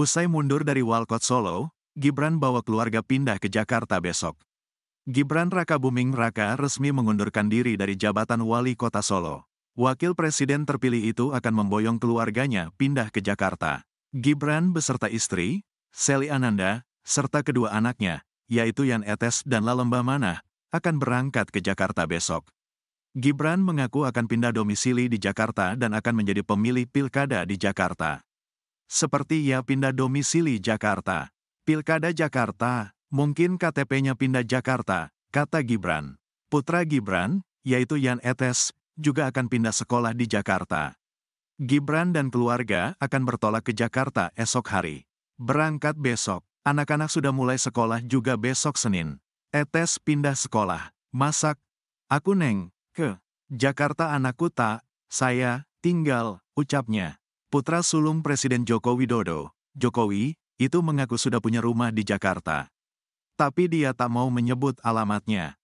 Usai mundur dari Walcott Solo, Gibran bawa keluarga pindah ke Jakarta besok. Gibran Raka Buming Raka resmi mengundurkan diri dari jabatan wali kota Solo. Wakil presiden terpilih itu akan memboyong keluarganya pindah ke Jakarta. Gibran beserta istri, Seli Ananda, serta kedua anaknya, yaitu Yan Etes dan Lalemba Manah, akan berangkat ke Jakarta besok. Gibran mengaku akan pindah domisili di Jakarta dan akan menjadi pemilih pilkada di Jakarta. Seperti ia ya pindah domisili Jakarta. Pilkada Jakarta, mungkin KTP-nya pindah Jakarta, kata Gibran. Putra Gibran, yaitu Yan Etes, juga akan pindah sekolah di Jakarta. Gibran dan keluarga akan bertolak ke Jakarta esok hari. Berangkat besok, anak-anak sudah mulai sekolah juga besok Senin. Etes pindah sekolah, masak. Aku neng, ke, Jakarta anakku tak, saya, tinggal, ucapnya. Putra sulung Presiden Joko Widodo, Jokowi, itu mengaku sudah punya rumah di Jakarta. Tapi dia tak mau menyebut alamatnya.